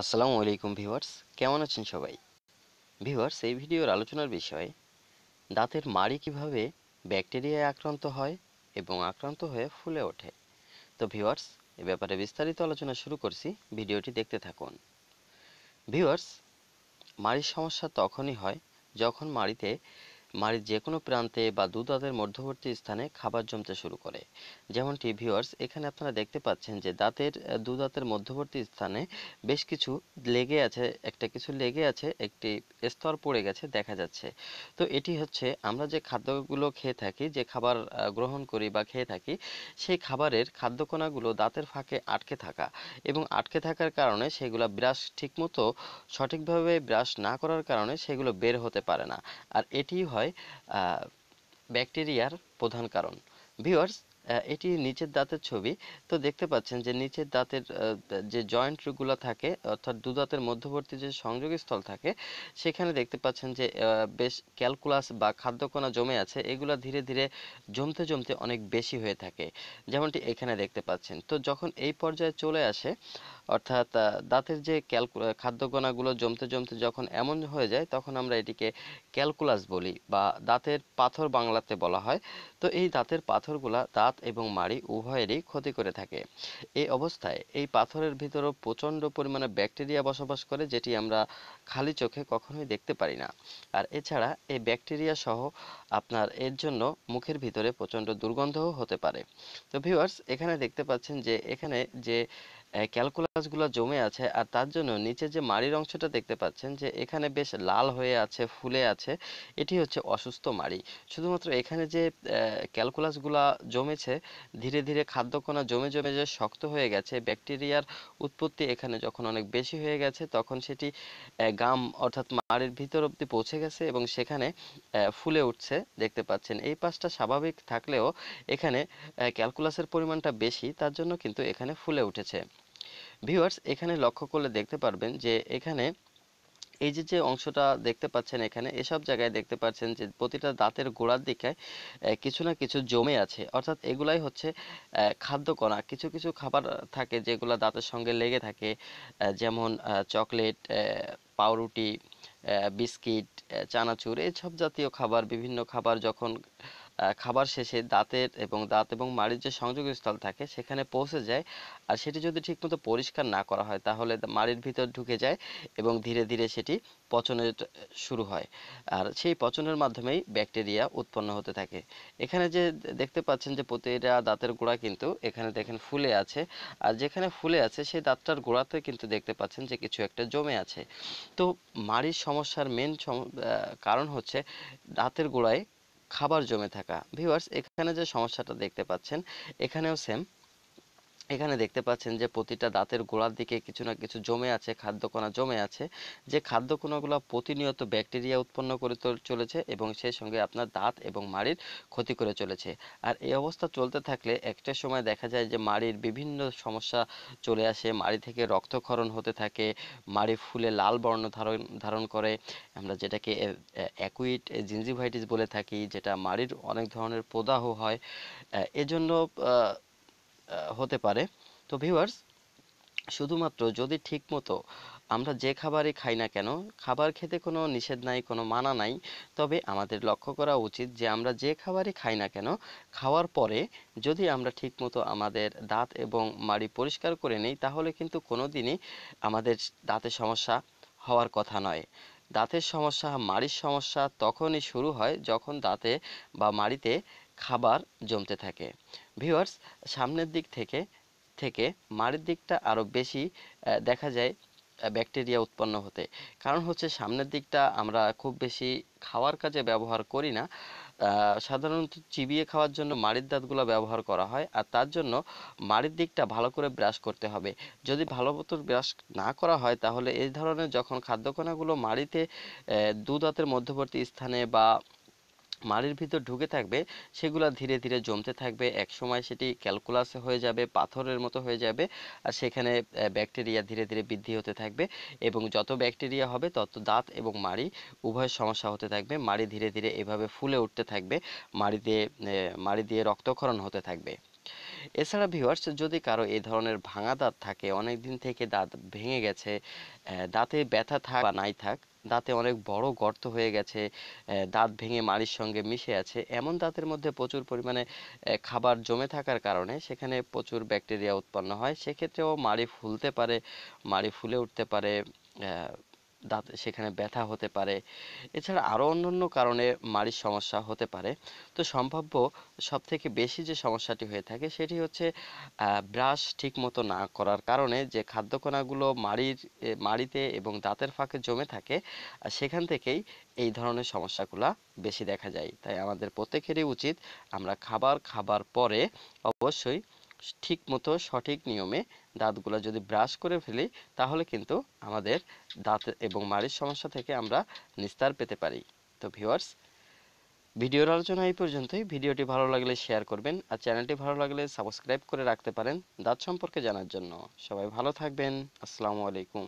আসসালামু আলাইকুম ভিউয়ার্স কেমন আছেন সবাই ভিউয়ার্স এই ভিডিওর আলোচনার বিষয় দাঁতের মাড়ি কিভাবে ব্যাকটেরিয়ায় আক্রান্ত হয় এবং আক্রান্ত হয়ে ফুলে ওঠে তো ভিউয়ার্স এ ব্যাপারে বিস্তারিত আলোচনা শুরু করছি ভিডিওটি দেখতে থাকুন ভিউয়ার্স মাড়ির সমস্যা তখনই হয় যখন মাড়িতে মাড়ির যে কোনো প্রান্তে বা দুদাঁতের মধ্যবর্তী স্থানে খাবার জমতে শুরু করে যেমনটি ভিউয়ার্স এখানে আপনারা দেখতে পাচ্ছেন যে দাঁতের দুদাঁতের মধ্যবর্তী স্থানে বেশ কিছু লেগে আছে একটা কিছু লেগে আছে একটি স্তর পড়ে গেছে দেখা যাচ্ছে তো এটি হচ্ছে আমরা যে খাদ্যগুলো খেয়ে থাকি যে খাবার গ্রহণ করি বা খেয়ে থাকি সেই খাবারের খাদ্যকণাগুলো দাঁতের ফাঁকে আটকে থাকা এবং আটকে থাকার কারণে সেগুলো ব্রাশ ঠিকমতো সঠিকভাবে ব্রাশ না করার কারণে সেগুলো বের হতে পারে না আর এটি হয় হয় ব্যাকটেরিয়ার প্রধান কারণ ভিউয়ার্স এটি নিচের দাঁতের ছবি তো দেখতে পাচ্ছেন যে নিচের দাঁতের যে জয়েন্টগুলো থাকে অর্থাৎ দু দাঁতের মধ্যবর্তী যে সংযোগস্থল থাকে সেখানে দেখতে পাচ্ছেন যে বেশ ক্যালকুলাস বা খাদ্যকণা জমে আছে এগুলো ধীরে ধীরে জমতে জমতে অনেক বেশি হয়ে থাকে যেমনটি এখানে দেখতে পাচ্ছেন তো যখন এই পর্যায়ে চলে আসে অর্থাৎ দাঁতের যে ক্যালকু খাদ্যকণাগুলো জমতে জমতে যখন এমন হয়ে যায় তখন আমরা এটিকে ক্যালকুলাস বলি বা দাঁতের পাথর বাংলাতে বলা হয় তো এই দাঁতের পাথরগুলা দাঁত হাত এবং মাড়ি উভয়েরই ক্ষতি করে থাকে এই অবস্থায় এই পাথরের ভিতরও প্রচণ্ড পরিমাণে ব্যাকটেরিয়া বসবাস করে যেটি আমরা খালি চোখে কখনোই দেখতে পারি না আর এছাড়া এই ব্যাকটেরিয়া সহ আপনার এর জন্য মুখের ভিতরে প্রচণ্ড দুর্গন্ধও হতে পারে তো ভিউয়ার্স এখানে দেখতে পাচ্ছেন যে এখানে যে ক্যালকুলাস গুলো জমে আছে আর তার জন্য নিচে যে মাড়ির অংশটা দেখতে পাচ্ছেন যে এখানে বেশ লাল হয়ে আছে ফুলে আছে এটি হচ্ছে অসুস্থ মাড়ি শুধুমাত্র এখানে যে ক্যালকুলাস গুলা জমেছে ধীরে ধীরে খাদ্যকণা জমে জমে যে শক্ত হয়ে গেছে ব্যাকটেরিয়ার উৎপত্তি এখানে যখন অনেক বেশি হয়ে গেছে তখন সেটি গাম অর্থাৎ মাড়ির ভিতর অব্দি পৌঁছে গেছে এবং সেখানে ফুলে উঠছে দেখতে পাচ্ছেন এই পাশটা স্বাভাবিক থাকলেও এখানে ক্যালকুলাসের পরিমাণটা বেশি তার জন্য কিন্তু এখানে ফুলে উঠেছে ভিউয়ার্স এখানে লক্ষ্য করলে দেখতে পারবেন যে এখানে এই যে যে অংশটা দেখতে পাচ্ছেন এখানে এসব জায়গায় দেখতে পাচ্ছেন যে প্রতিটা দাঁতের গোড়ার দিকে কিছু না কিছু জমে আছে অর্থাৎ এগুলাই হচ্ছে খাদ্য কণা কিছু কিছু খাবার থাকে যেগুলো দাঁতের সঙ্গে লেগে থাকে যেমন চকলেট পাউরুটি বিস্কিট চানাচুর এসব জাতীয় খাবার বিভিন্ন খাবার যখন খাবার শেষে দাঁতের এবং দাঁত এবং মাড়ির যে সংযোগস্থল থাকে সেখানে পৌঁছে যায় আর সেটি যদি ঠিকমতো পরিষ্কার না করা হয় তাহলে মাড়ির ভিতর ঢুকে যায় এবং ধীরে ধীরে সেটি পচনের শুরু হয় আর সেই পচনের মাধ্যমেই ব্যাকটেরিয়া উৎপন্ন হতে থাকে এখানে যে দেখতে পাচ্ছেন যে প্রতিটা দাঁতের গোড়া কিন্তু এখানে দেখেন ফুলে আছে আর যেখানে ফুলে আছে সেই দাঁতটার গোড়াতে কিন্তু দেখতে পাচ্ছেন যে কিছু একটা জমে আছে তো মাড়ির সমস্যার মেন কারণ হচ্ছে দাঁতের গোড়ায় খাবার জমে থাকা ভিউয়ার্স এখানে যে সমস্যাটা দেখতে পাচ্ছেন এখানেও সেম এখানে দেখতে পাচ্ছেন যে প্রতিটা দাঁতের গোড়ার দিকে কিছু না কিছু জমে আছে খাদ্যকণা জমে আছে যে খাদ্যকণাগুলো প্রতিনিয়ত ব্যাকটেরিয়া উৎপন্ন করে চলেছে এবং সেই সঙ্গে আপনার দাঁত এবং মাড়ির ক্ষতি করে চলেছে আর এই অবস্থা চলতে থাকলে একটা সময় দেখা যায় যে মাড়ির বিভিন্ন সমস্যা চলে আসে মাড়ি থেকে রক্তক্ষরণ হতে থাকে মাড়ি ফুলে লাল বর্ণ ধারণ ধারণ করে আমরা যেটাকে অ্যাকুইট জিঞ্জিভাইটিস বলে থাকি যেটা মাড়ির অনেক ধরনের প্রদাহ হয় এজন্য হতে পারে তো ভিউয়ার্স শুধুমাত্র যদি মতো আমরা যে খাবারই খাই না কেন খাবার খেতে কোনো নিষেধ নাই কোনো মানা নাই তবে আমাদের লক্ষ্য করা উচিত যে আমরা যে খাবারই খাই না কেন খাওয়ার পরে যদি আমরা ঠিকমতো আমাদের দাঁত এবং মাড়ি পরিষ্কার করে নিই তাহলে কিন্তু কোনো দিনই আমাদের দাঁতের সমস্যা হওয়ার কথা নয় দাঁতের সমস্যা মাড়ির সমস্যা তখনই শুরু হয় যখন দাঁতে বা মাড়িতে খাবার জমতে থাকে ভিউয়ার্স সামনের দিক থেকে থেকে মাড়ির দিকটা আরও বেশি দেখা যায় ব্যাকটেরিয়া উৎপন্ন হতে কারণ হচ্ছে সামনের দিকটা আমরা খুব বেশি খাওয়ার কাজে ব্যবহার করি না সাধারণত চিবিয়ে খাওয়ার জন্য মাড়ির দাঁতগুলো ব্যবহার করা হয় আর তার জন্য মাড়ির দিকটা ভালো করে ব্রাশ করতে হবে যদি ভালো মতো ব্রাশ না করা হয় তাহলে এই ধরনের যখন খাদ্যকণাগুলো মাড়িতে দু দাঁতের মধ্যবর্তী স্থানে বা মাড়ির ভিতর ঢুকে থাকবে সেগুলো ধীরে ধীরে জমতে থাকবে এক সময় সেটি ক্যালকুলাস হয়ে যাবে পাথরের মতো হয়ে যাবে আর সেখানে ব্যাকটেরিয়া ধীরে ধীরে বৃদ্ধি হতে থাকবে এবং যত ব্যাকটেরিয়া হবে তত দাঁত এবং মাড়ি উভয় সমস্যা হতে থাকবে মাড়ি ধীরে ধীরে এভাবে ফুলে উঠতে থাকবে মাড়ি দিয়ে মাড়ি দিয়ে রক্তক্ষরণ হতে থাকবে এছাড়া ভিউয়ার্স যদি কারো এই ধরনের ভাঙা দাঁত থাকে অনেক দিন থেকে দাঁত ভেঙে গেছে দাঁতে ব্যথা থাক বা নাই থাক দাঁতে অনেক বড় গর্ত হয়ে গেছে দাঁত ভেঙে মাড়ির সঙ্গে মিশে আছে এমন দাঁতের মধ্যে প্রচুর পরিমাণে খাবার জমে থাকার কারণে সেখানে প্রচুর ব্যাকটেরিয়া উৎপন্ন হয় সেক্ষেত্রেও মাড়ি ফুলতে পারে মাড়ি ফুলে উঠতে পারে দাঁত সেখানে ব্যথা হতে পারে এছাড়া আরও অন্যান্য কারণে মাড়ির সমস্যা হতে পারে তো সম্ভাব্য সবথেকে বেশি যে সমস্যাটি হয়ে থাকে সেটি হচ্ছে ব্রাশ ঠিকমতো না করার কারণে যে খাদ্যকণাগুলো মাড়ির মাড়িতে এবং দাঁতের ফাঁকে জমে থাকে সেখান থেকেই এই ধরনের সমস্যাগুলা বেশি দেখা যায় তাই আমাদের প্রত্যেকেরই উচিত আমরা খাবার খাবার পরে অবশ্যই ঠিক মতো সঠিক নিয়মে দাঁতগুলো যদি ব্রাশ করে ফেলি তাহলে কিন্তু আমাদের দাঁত এবং মাড়ির সমস্যা থেকে আমরা নিস্তার পেতে পারি তো ভিউয়ার্স ভিডিওর আলোচনা এই পর্যন্তই ভিডিওটি ভালো লাগলে শেয়ার করবেন আর চ্যানেলটি ভালো লাগলে সাবস্ক্রাইব করে রাখতে পারেন দাঁত সম্পর্কে জানার জন্য সবাই ভালো থাকবেন আসসালামু আলাইকুম